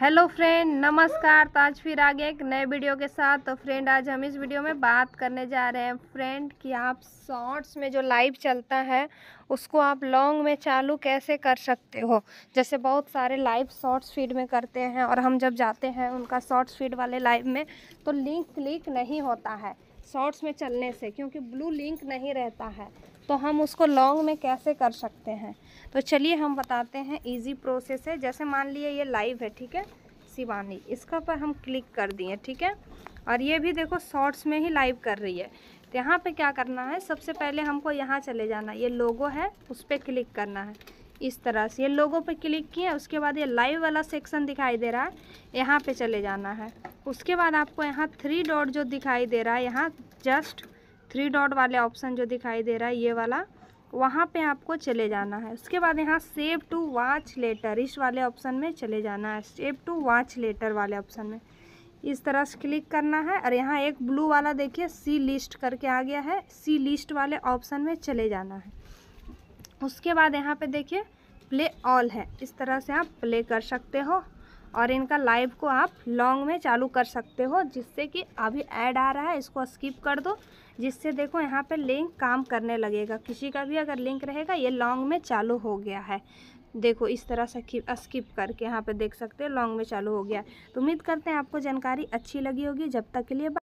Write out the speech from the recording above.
hello friend नमस्कार तो आज फिर आगे एक नए वीडियो के साथ तो फ्रेंड आज हम इस वीडियो में बात करने जा रहे हैं फ्रेंड कि आप शॉर्ट्स में जो लाइव चलता है उसको आप लॉन्ग में चालू कैसे कर सकते हो जैसे बहुत सारे लाइव शॉर्ट्स फीड में करते हैं और हम जब जाते हैं उनका शॉर्ट्स फीड वाले लाइव में तो लिंक क्लिक नहीं होता है शॉर्ट्स में चलने से क्योंकि ब्लू लिंक नहीं रहता है तो हम उसको लॉन्ग में कैसे कर सकते हैं तो चलिए हम बताते हैं इजी प्रोसेस है जैसे मान लिए ये लाइव है ठीक है शिवानी इसका पर हम क्लिक कर दिए ठीक है और ये भी देखो शॉर्ट्स में ही लाइव कर रही है तो यहाँ पर क्या करना है सबसे पहले हमको यहाँ चले जाना ये लोगो है उस पर क्लिक करना है इस तरह से ये लोगों पे क्लिक किए उसके बाद ये लाइव वाला सेक्शन दिखाई दे रहा है यहाँ पे चले जाना है उसके बाद आपको यहाँ थ्री डॉट जो दिखाई दे रहा है यहाँ जस्ट थ्री डॉट वाले ऑप्शन जो दिखाई दे रहा है ये वाला वहाँ पे आपको चले जाना है उसके बाद यहाँ सेव टू वॉच लेटर इस वाले ऑप्शन में चले जाना है सेव टू वॉच लेटर वाले ऑप्शन में इस तरह से क्लिक करना है और यहाँ एक ब्लू वाला देखिए सी लिस्ट करके आ गया है सी लिस्ट वाले ऑप्शन में चले जाना है उसके बाद यहाँ पे देखिए प्ले ऑल है इस तरह से आप प्ले कर सकते हो और इनका लाइव को आप लॉन्ग में चालू कर सकते हो जिससे कि अभी ऐड आ रहा है इसको स्किप कर दो जिससे देखो यहाँ पे लिंक काम करने लगेगा किसी का भी अगर लिंक रहेगा ये लॉन्ग में चालू हो गया है देखो इस तरह से स्किप करके यहाँ पे देख सकते हो लॉन्ग में चालू हो गया है तो उम्मीद करते हैं आपको जानकारी अच्छी लगी होगी जब तक के लिए